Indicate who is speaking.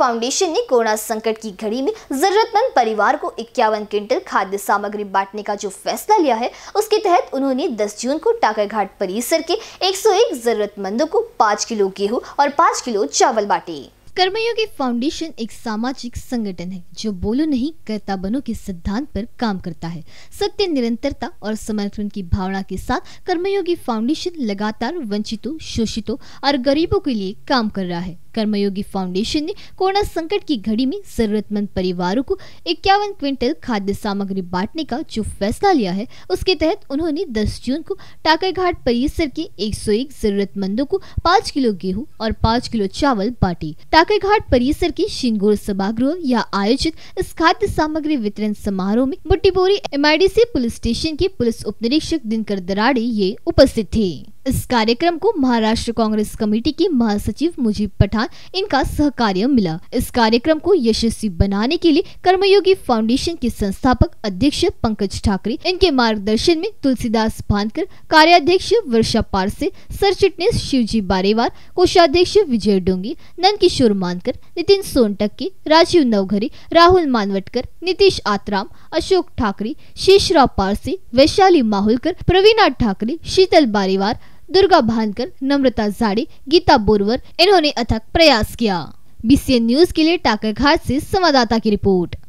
Speaker 1: foundation ने corona संकट की घड़ी में जरूरतमंद परिवार को इक्यावन क्विंटल खाद्य सामग्री बांटने का जो फैसला लिया है उसके तहत उन्होंने 10 जून को टाकर घाट परिसर के 101 जरूरतमंदों को 5 किलो गेहूं और 5 किलो चावल बांटे कर्मयोगी फाउंडेशन एक सामाजिक संगठन है जो बोलो नहीं करता बनो के सिद्धांत पर काम करता है सत्य निरंतरता और समर्थन की भावना के साथ कर्मयोगी फाउंडेशन लगातार वंचितों शोषितों और गरीबों के लिए काम कर रहा है कर्मयोगी फाउंडेशन ने कोरोना संकट की घड़ी में जरूरतमंद परिवारों को इक्यावन क्विंटल खाद्य सामग्री बांटने का जो फैसला लिया है उसके तहत उन्होंने 10 जून को टाकर घाट परिसर के 101 जरूरतमंदों को 5 किलो गेहूं और 5 किलो चावल टाकर घाट परिसर के शिंगोर सभागृह या आयोजित इस खाद्य सामग्री वितरण समारोह में बुट्टीपोरी एम पुलिस स्टेशन के पुलिस उप निरीक्षक दिनकर दराड़े ये उपस्थित थे इस कार्यक्रम को महाराष्ट्र कांग्रेस कमेटी के महासचिव मुजीब पठान इनका सहकार्य मिला इस कार्यक्रम को यशस्वी बनाने के लिए कर्मयोगी फाउंडेशन के संस्थापक अध्यक्ष पंकज ठाकरे इनके मार्गदर्शन में तुलसीदास भानकर कार्याध्यक्ष वर्षा पारसे सरचिटनेस शिवजी बारेवार कोषाध्यक्ष विजय डोंगी नंदकिशोर मानकर नितिन सोनटक्के राजीव नवघरे राहुल मानवटकर नीतीश आतराम अशोक ठाकरे शेषराव पारसे वैशाली माहुलकर प्रवीणा ठाकरे शीतल बारीवार दुर्गा भानकर नम्रता जाड़े गीता बोरवर इन्होंने अथक प्रयास किया बीसीएन न्यूज के लिए टाकर घाट ऐसी संवाददाता की रिपोर्ट